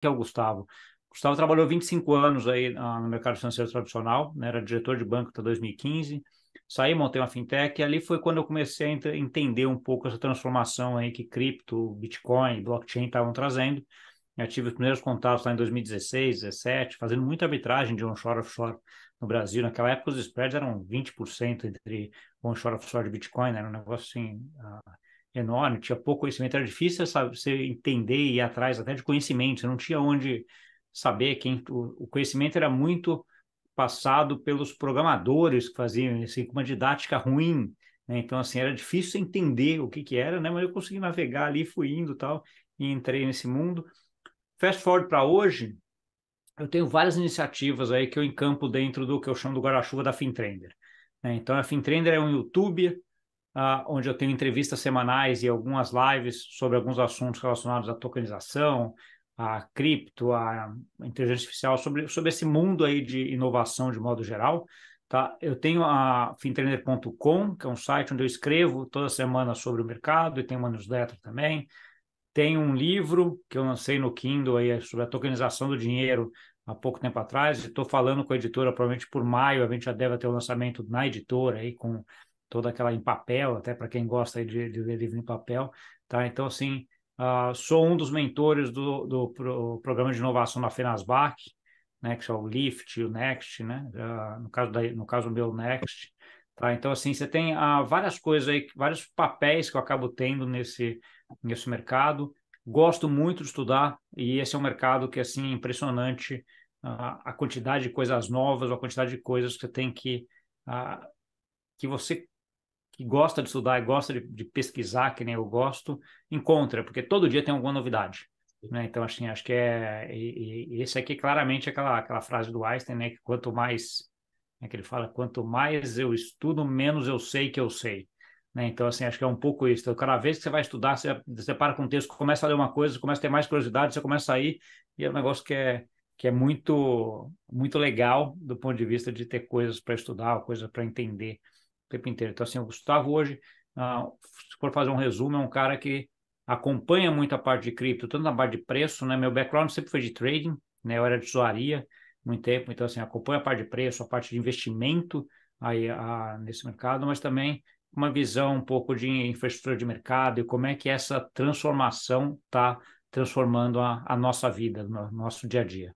que é o Gustavo. O Gustavo trabalhou 25 anos aí ah, no mercado financeiro tradicional, né? era diretor de banco até 2015. Saí, montei uma fintech e ali foi quando eu comecei a entender um pouco essa transformação aí que cripto, Bitcoin, blockchain estavam trazendo. Eu tive os primeiros contatos lá em 2016, 2017, fazendo muita arbitragem de onshore offshore no Brasil. Naquela época, os spreads eram 20% entre onshore offshore de Bitcoin, né? era um negócio assim uh, enorme, tinha pouco conhecimento, era difícil você entender e ir atrás até de conhecimento, você não tinha onde saber quem. O, o conhecimento era muito passado pelos programadores que faziam assim, com uma didática ruim. Né? Então, assim, era difícil entender o que, que era, né? mas eu consegui navegar ali, fui indo tal, e entrei nesse mundo. Fast forward para hoje, eu tenho várias iniciativas aí que eu encampo dentro do que eu chamo do guarda-chuva da FinTrender. Né? Então, a FinTrender é um YouTube uh, onde eu tenho entrevistas semanais e algumas lives sobre alguns assuntos relacionados à tokenização, à cripto, à inteligência artificial, sobre, sobre esse mundo aí de inovação de modo geral. Tá? Eu tenho a fintrainer.com, que é um site onde eu escrevo toda semana sobre o mercado e tem uma newsletter também. Tem um livro que eu lancei no Kindle aí sobre a tokenização do dinheiro há pouco tempo atrás. Estou falando com a editora, provavelmente por maio a gente já deve ter o um lançamento na editora aí com toda aquela em papel, até para quem gosta de, de ler livro em papel, tá? Então, assim, uh, sou um dos mentores do, do pro, programa de inovação na Fenasbac, né, que são é o Lift, o Next, né, uh, no caso da, no caso meu Next, tá? Então assim, você tem uh, várias coisas aí, vários papéis que eu acabo tendo nesse nesse mercado. Gosto muito de estudar e esse é um mercado que assim é impressionante uh, a quantidade de coisas novas, a quantidade de coisas que você tem que que você que gosta de estudar e gosta de, de, pesquisar, que nem eu gosto, encontra, porque todo dia tem alguma novidade. Né? Então, assim, acho que é. E, e esse aqui é claramente é aquela, aquela frase do Einstein, né? Que quanto mais. É que ele fala: quanto mais eu estudo, menos eu sei que eu sei. Né? Então, assim, acho que é um pouco isso. Então, cada vez que você vai estudar, você, você para com o texto, começa a ler uma coisa, começa a ter mais curiosidade, você começa a ir, e é um negócio que é, que é muito, muito legal do ponto de vista de ter coisas para estudar, coisas para entender tempo inteiro. Então, assim, o Gustavo hoje, ah, se for fazer um resumo, é um cara que acompanha muito a parte de cripto, tanto na parte de preço, né? Meu background sempre foi de trading, né? Eu era de zoaria muito tempo, então, assim, acompanha a parte de preço, a parte de investimento aí, a, ah, nesse mercado, mas também uma visão um pouco de infraestrutura de mercado e como é que essa transformação está transformando a, a nossa vida, no nosso dia a dia.